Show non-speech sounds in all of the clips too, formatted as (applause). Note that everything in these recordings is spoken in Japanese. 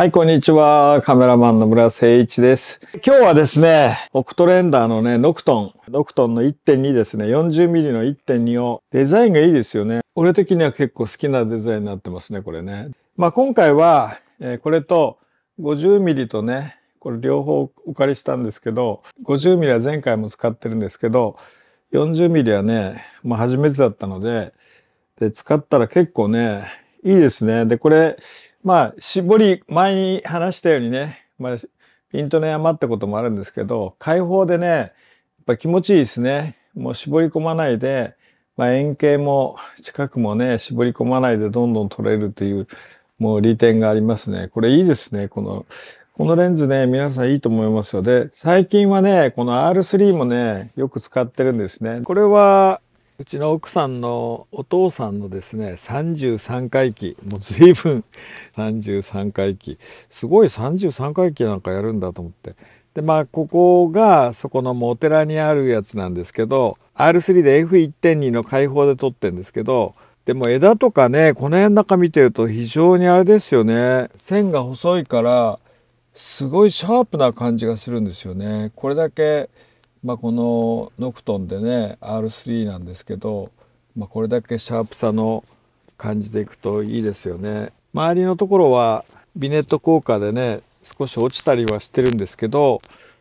はい、こんにちは。カメラマンの村誠一です。今日はですね、オクトレンダーのね、ノクトン、ノクトンの1.2ですね、40mm の1.2を、デザインがいいですよね。俺的には結構好きなデザインになってますね、これね。まあ今回は、えー、これと 50mm とね、これ両方お借りしたんですけど、50mm は前回も使ってるんですけど、40mm はね、まあ初めてだったので、で、使ったら結構ね、いいですね。で、これ、まあ、絞り、前に話したようにね、まあ、ピントの山ってこともあるんですけど、開放でね、やっぱ気持ちいいですね。もう絞り込まないで、まあ、円形も近くもね、絞り込まないでどんどん取れるという、もう利点がありますね。これいいですね。この、このレンズね、皆さんいいと思いますよ。で、最近はね、この R3 もね、よく使ってるんですね。これは、うちの奥さんのお父さんのですね、33回忌、もう随分33回忌、すごい33回忌なんかやるんだと思って。で、まあ、ここが、そこのお寺にあるやつなんですけど、R3 で F1.2 の開放で撮ってんですけど、でも枝とかね、この辺の中見てると非常にあれですよね。線が細いから、すごいシャープな感じがするんですよね。これだけまあ、このノクトンでね R3 なんですけど、まあ、これだけシャープさの感じでいくといいですよね。周りのところはビネット効果でね少し落ちたりはしてるんですけど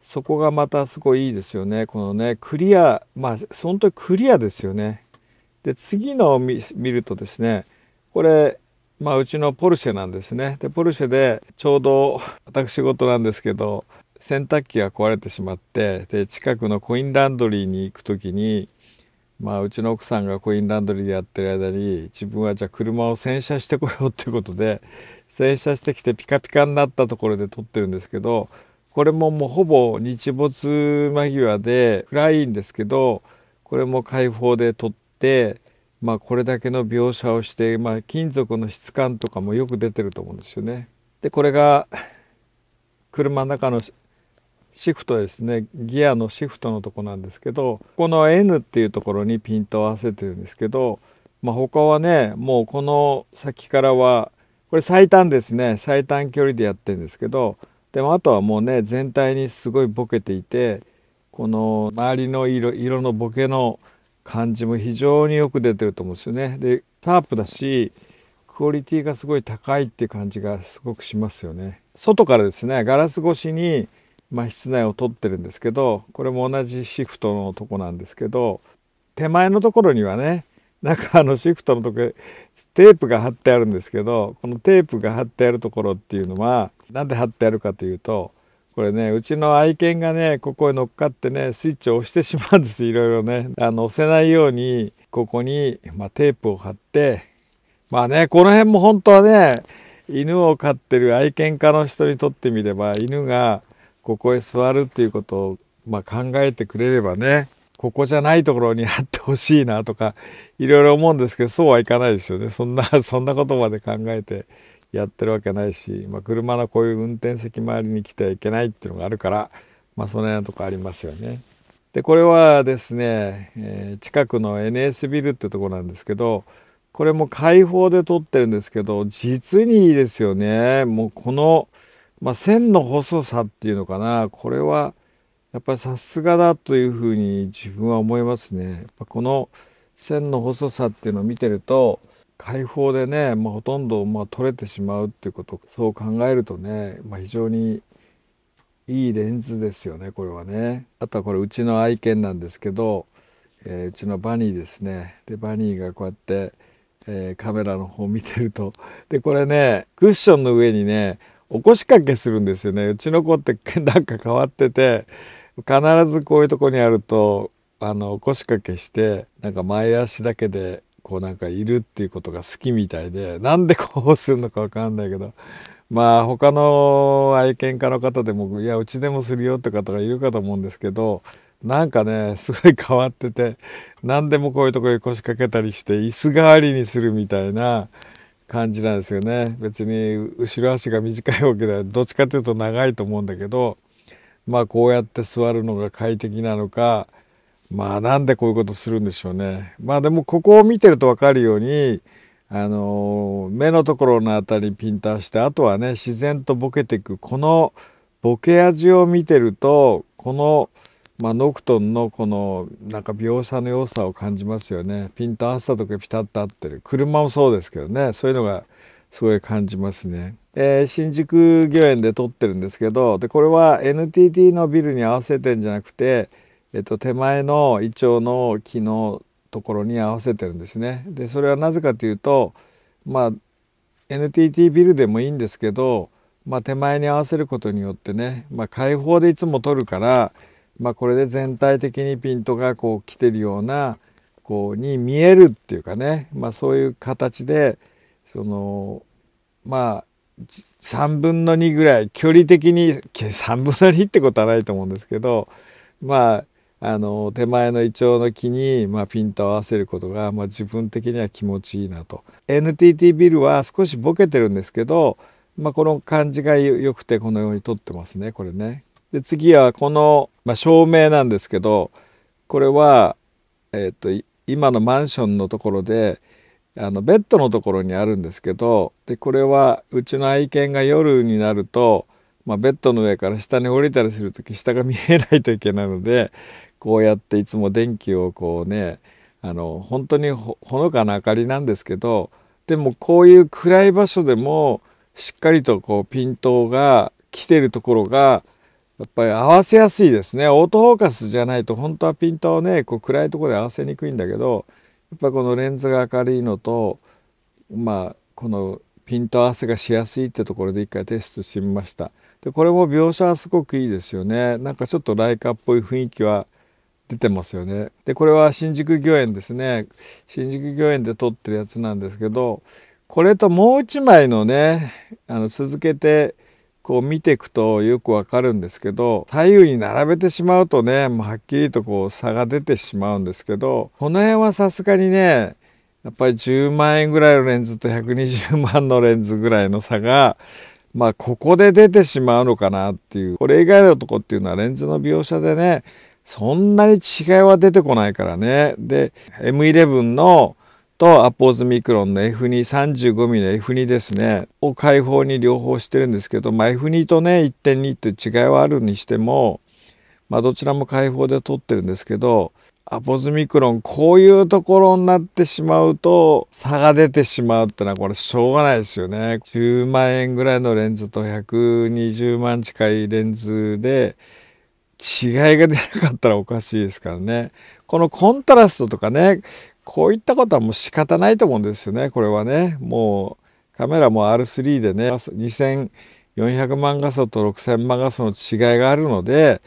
そこがまたすごいいいですよねこのねクリアまあ本当にクリアですよね。で次のを見るとですねこれまあうちのポルシェなんですね。でポルシェでちょうど私事なんですけど洗濯機が壊れてしまってで近くのコインランドリーに行く時に、まあ、うちの奥さんがコインランドリーでやってる間に自分はじゃあ車を洗車してこようってことで洗車してきてピカピカになったところで撮ってるんですけどこれももうほぼ日没間際で暗いんですけどこれも開放で撮って、まあ、これだけの描写をして、まあ、金属の質感とかもよく出てると思うんですよね。でこれが車の中のシフトですねギアのシフトのとこなんですけどこの N っていうところにピントを合わせてるんですけど、まあ、他はねもうこの先からはこれ最短ですね最短距離でやってるんですけどでもあとはもうね全体にすごいボケていてこの周りの色色のボケの感じも非常によく出てると思うんですよね。でタープだしクオリティがすごい高いって感じがすごくしますよね。外からですねガラス越しにまあ、室内を取ってるんですけどこれも同じシフトのとこなんですけど手前のところにはねなんかあのシフトのとこテープが貼ってあるんですけどこのテープが貼ってあるところっていうのは何で貼ってあるかというとこれねうちの愛犬がねここへ乗っかってねスイッチを押してしまうんですいろいろねあの押せないようにここに、まあ、テープを貼ってまあねこの辺も本当はね犬を飼ってる愛犬家の人にとってみれば犬がここへ座るっていうことを、ま考えてくれればねここじゃないところにあってほしいなとかいろいろ思うんですけどそうはいかないですよねそんな (laughs) そんなことまで考えてやってるわけないし、まあ、車のこういう運転席周りに来てはいけないっていうのがあるから、まあ、そのようなとこありますよね。でこれはですね、えー、近くの NS ビルってとこなんですけどこれも開放で撮ってるんですけど実にいいですよね。もうこのまあ、線の細さっていうのかなこれはやっぱりさすがだというふうに自分は思いますね。この線の細さっていうのを見てると解放でね、まあ、ほとんどま取れてしまうっていうことそう考えるとね、まあ、非常にいいレンズですよねこれはね。あとはこれうちの愛犬なんですけど、えー、うちのバニーですね。でバニーがこうやって、えー、カメラの方見てるとでこれねクッションの上にね起こしかけするんですよねうちの子って (laughs) なんか変わってて必ずこういうとこにあるとあの起こしかけしてなんか前足だけでこうなんかいるっていうことが好きみたいでなんでこうするのか分かんないけどまあ他の愛犬家の方でもいやうちでもするよって方がいるかと思うんですけどなんかねすごい変わってて何でもこういうとこに腰掛けたりして椅子代わりにするみたいな感じなんですよね別に後ろ足が短いわけではどっちかというと長いと思うんだけどまあこうやって座るのが快適なのかまあなんでこういうことするんでしょうね。まあでもここを見てると分かるようにあの目のところの辺りにピンターしてあとはね自然とボケていくこのボケ味を見てるとこのまあ、ノクトンのこのなんか描写の良さを感じますよねピント合わせた時ピタッと合ってる車もそうですけどねそういうのがすごい感じますね、えー、新宿御苑で撮ってるんですけどでこれは NTT のビルに合わせてんじゃなくて、えっと、手前のイチョウの木のところに合わせてるんですねでそれはなぜかというとまあ NTT ビルでもいいんですけど、まあ、手前に合わせることによってね、まあ、開放でいつも撮るからまあ、これで全体的にピントがこう来てるようなこうに見えるっていうかね、まあ、そういう形でそのまあ3分の2ぐらい距離的に3 (laughs) 分の2ってことはないと思うんですけどまああの手前のイチョウの木に、まあ、ピントを合わせることが、まあ、自分的には気持ちいいなと NTT ビルは少しボケてるんですけど、まあ、この感じが良くてこのように撮ってますねこれね。で次はこの、まあ、照明なんですけどこれは、えーと、今のマンションのところであのベッドのところにあるんですけどでこれはうちの愛犬が夜になると、まあ、ベッドの上から下に降りたりする時下が見えないといけないのでこうやっていつも電気をこうねあの本当にほのかな明かりなんですけどでもこういう暗い場所でもしっかりとこうピントが来てるところがやっぱり合わせやすいですねオートフォーカスじゃないと本当はピントをねこう暗いとこで合わせにくいんだけどやっぱこのレンズが明るいのとまあこのピント合わせがしやすいってところで一回テストしてみましたでこれも描写はすごくいいですよねなんかちょっとライカっぽい雰囲気は出てますよねでこれは新宿御苑ですね新宿御苑で撮ってるやつなんですけどこれともう一枚のねあの続けてこう見ていくとよくわかるんですけど左右に並べてしまうとねもうはっきりとこう差が出てしまうんですけどこの辺はさすがにねやっぱり10万円ぐらいのレンズと120万のレンズぐらいの差がまあここで出てしまうのかなっていうこれ以外のとこっていうのはレンズの描写でねそんなに違いは出てこないからねで M11 のとアポーズミクロンの F235mm の F2 ですねを開放に両方してるんですけど、まあ、F2 とね1.2って違いはあるにしても、まあ、どちらも開放で撮ってるんですけどアポズミクロンこういうところになってしまうと差が出てしまうってのはこれしょうがないですよね10万円ぐらいのレンズと120万近いレンズで違いが出なかったらおかしいですからねこのコントラストとかねこういったことはもう仕方ないと思うんですよねこれはねもうカメラも R3 でね2400万画素と6000万画素の違いがあるので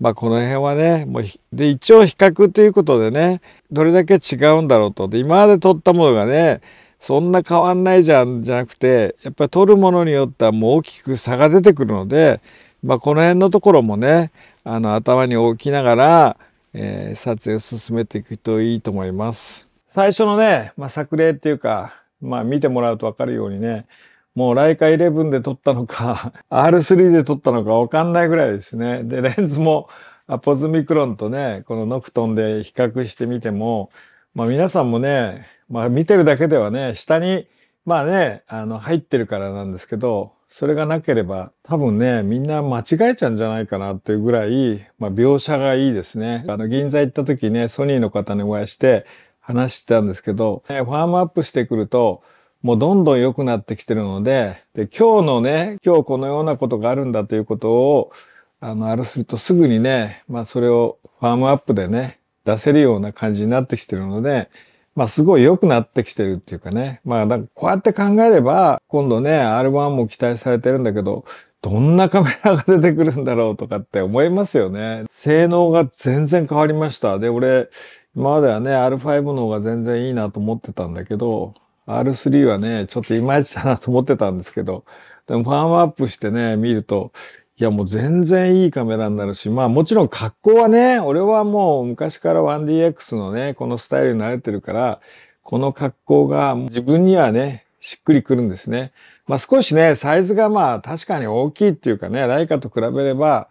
まあこの辺はねもうで一応比較ということでねどれだけ違うんだろうとで今まで撮ったものがねそんな変わんないじゃんじゃなくてやっぱり撮るものによってはもう大きく差が出てくるので、まあ、この辺のところもねあの頭に置きながらえー、撮影を進めていくといいと思います。最初のね、まあ、作例っていうか、まあ見てもらうとわかるようにね、もうライカ11で撮ったのか、R3 (laughs) で撮ったのかわかんないぐらいですね。で、レンズもアポズミクロンとね、このノクトンで比較してみても、まあ皆さんもね、まあ見てるだけではね、下に、まあね、あの入ってるからなんですけど、それがなければ多分ね、みんな間違えちゃうんじゃないかなっていうぐらい、まあ、描写がいいですね。あの、銀座行った時ね、ソニーの方にお会いして話してたんですけど、ね、ファームアップしてくると、もうどんどん良くなってきてるので、で、今日のね、今日このようなことがあるんだということを、あの、あれするとすぐにね、まあそれをファームアップでね、出せるような感じになってきてるので、まあすごい良くなってきてるっていうかね。まあなんかこうやって考えれば、今度ね、R1 も期待されてるんだけど、どんなカメラが出てくるんだろうとかって思いますよね。性能が全然変わりました。で、俺、今まではね、R5 の方が全然いいなと思ってたんだけど、R3 はね、ちょっとイマイチだなと思ってたんですけど、でもファームアップしてね、見ると、いや、もう全然いいカメラになるし、まあもちろん格好はね、俺はもう昔から 1DX のね、このスタイルに慣れてるから、この格好が自分にはね、しっくりくるんですね。まあ少しね、サイズがまあ確かに大きいっていうかね、ライカと比べれば、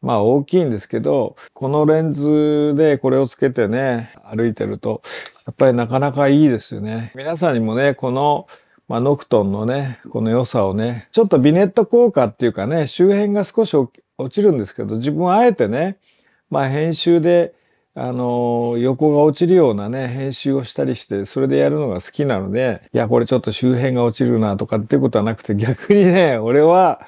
まあ大きいんですけど、このレンズでこれをつけてね、歩いてると、やっぱりなかなかいいですよね。皆さんにもね、このまあ、ノクトンのね、この良さをね、ちょっとビネット効果っていうかね、周辺が少し落ちるんですけど、自分はあえてね、まあ、編集で、あの、横が落ちるようなね、編集をしたりして、それでやるのが好きなので、いや、これちょっと周辺が落ちるなとかっていうことはなくて、逆にね、俺は、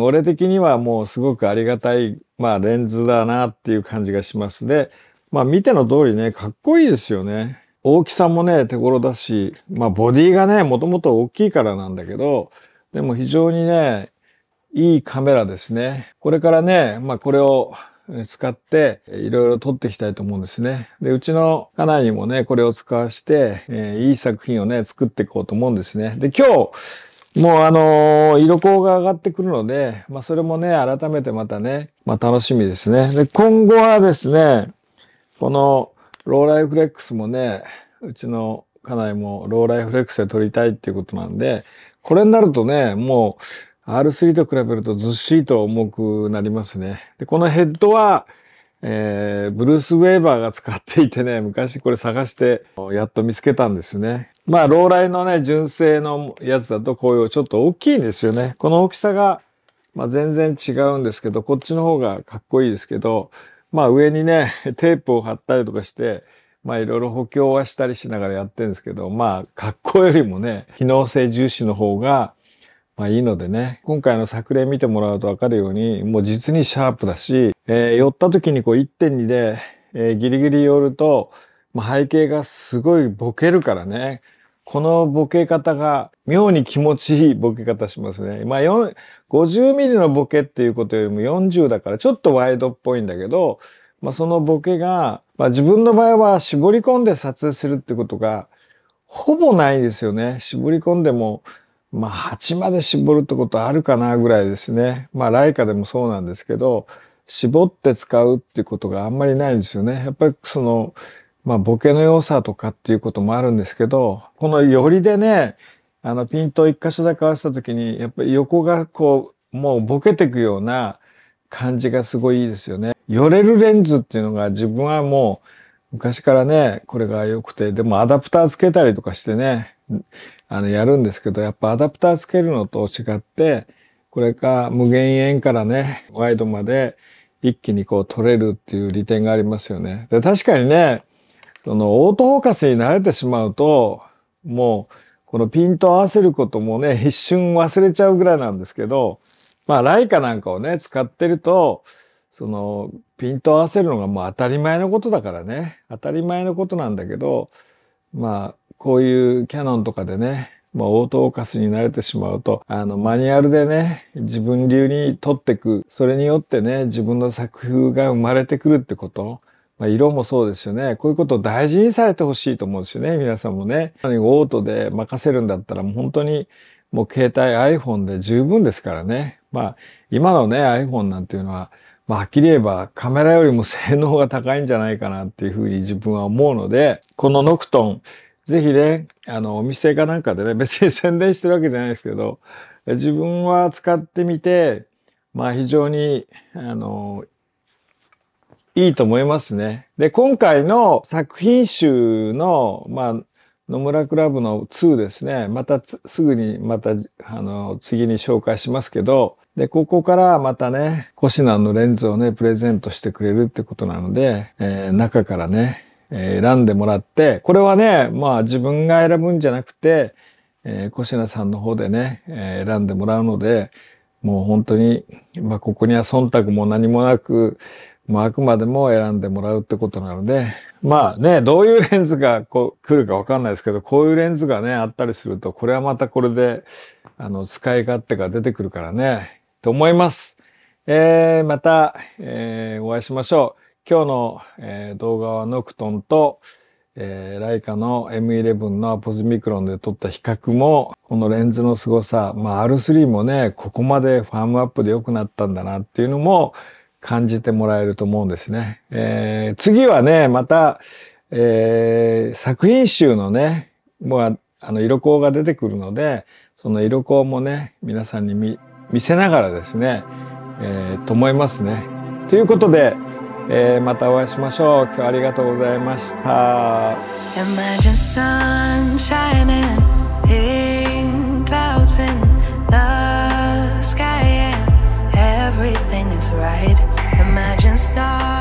俺的にはもうすごくありがたい、まあ、レンズだなっていう感じがします。で、まあ、見ての通りね、かっこいいですよね。大きさもね、手頃だし、まあボディがね、もともと大きいからなんだけど、でも非常にね、いいカメラですね。これからね、まあこれを使っていろいろ撮っていきたいと思うんですね。で、うちの家内にもね、これを使わして、えー、いい作品をね、作っていこうと思うんですね。で、今日、もうあのー、色光が上がってくるので、まあそれもね、改めてまたね、まあ楽しみですね。で、今後はですね、このローライフレックスもね、うちの家内もローライフレックスで撮りたいっていうことなんで、これになるとね、もう R3 と比べるとずっしりと重くなりますね。で、このヘッドは、えー、ブルース・ウェーバーが使っていてね、昔これ探して、やっと見つけたんですね。まあ、ローライのね、純正のやつだとこういうちょっと大きいんですよね。この大きさが、まあ、全然違うんですけど、こっちの方がかっこいいですけど、まあ上にね、テープを貼ったりとかして、まあいろいろ補強はしたりしながらやってるんですけど、まあ格好よりもね、機能性重視の方が、まあいいのでね、今回の作例見てもらうとわかるように、もう実にシャープだし、えー、寄った時にこう1.2で、えー、ギリギリ寄ると、まあ、背景がすごいボケるからね、このボケ方が妙に気持ちいいボケ方しますね。まあ50ミリのボケっていうことよりも40だからちょっとワイドっぽいんだけど、まあそのボケが、まあ自分の場合は絞り込んで撮影するってことがほぼないですよね。絞り込んでも、まあ8まで絞るってことあるかなぐらいですね。まあライカでもそうなんですけど、絞って使うってことがあんまりないんですよね。やっぱりそのまあ、ボケの良さとかっていうこともあるんですけど、この寄りでね、あの、ピント一箇所だけ合わせた時に、やっぱり横がこう、もうボケていくような感じがすごいいいですよね。寄れるレンズっていうのが自分はもう昔からね、これが良くて、でもアダプターつけたりとかしてね、あの、やるんですけど、やっぱアダプターつけるのと違って、これか無限円からね、ワイドまで一気にこう取れるっていう利点がありますよね。で、確かにね、そのオートフォーカスに慣れてしまうともうこのピント合わせることもね一瞬忘れちゃうぐらいなんですけどまあライカなんかをね使ってるとそのピント合わせるのがもう当たり前のことだからね当たり前のことなんだけどまあこういうキャノンとかでねまあ、オートオーカスに慣れてしまうと、あの、マニュアルでね、自分流に撮ってく、それによってね、自分の作風が生まれてくるってこと、まあ、色もそうですよね。こういうことを大事にされてほしいと思うんですよね。皆さんもね。何オートで任せるんだったら、もう本当にもう携帯 iPhone で十分ですからね。まあ、今のね、iPhone なんていうのは、まあ、はっきり言えばカメラよりも性能が高いんじゃないかなっていうふうに自分は思うので、このノクトン、ぜひね、あの、お店かなんかでね、別に宣伝してるわけじゃないですけど、自分は使ってみて、まあ非常に、あの、いいと思いますね。で、今回の作品集の、まあ、野村クラブの2ですね。またすぐにまた、あの、次に紹介しますけど、で、ここからまたね、コシナのレンズをね、プレゼントしてくれるってことなので、えー、中からね、えー、選んでもらって、これはね、まあ自分が選ぶんじゃなくて、えー、コシナさんの方でね、えー、選んでもらうので、もう本当に、まあここには忖度も何もなく、まあ、あくまでも選んでもらうってことなので、まあね、どういうレンズがこう来るかわかんないですけど、こういうレンズがね、あったりすると、これはまたこれで、あの、使い勝手が出てくるからね、と思います。えー、また、えー、お会いしましょう。今日の、えー、動画はノクトンと、えー、ライカの M11 のアポジミクロンで撮った比較も、このレンズの凄さ、まあ R3 もね、ここまでファームアップで良くなったんだなっていうのも、感じてもらえると思うんですね。えー、次はね、また、えー、作品集のね、もうあの色香が出てくるので、その色香もね、皆さんに見見せながらですね、えー、と思いますね。ということで、えー、またお会いしましょう。今日はありがとうございました。right. just stop.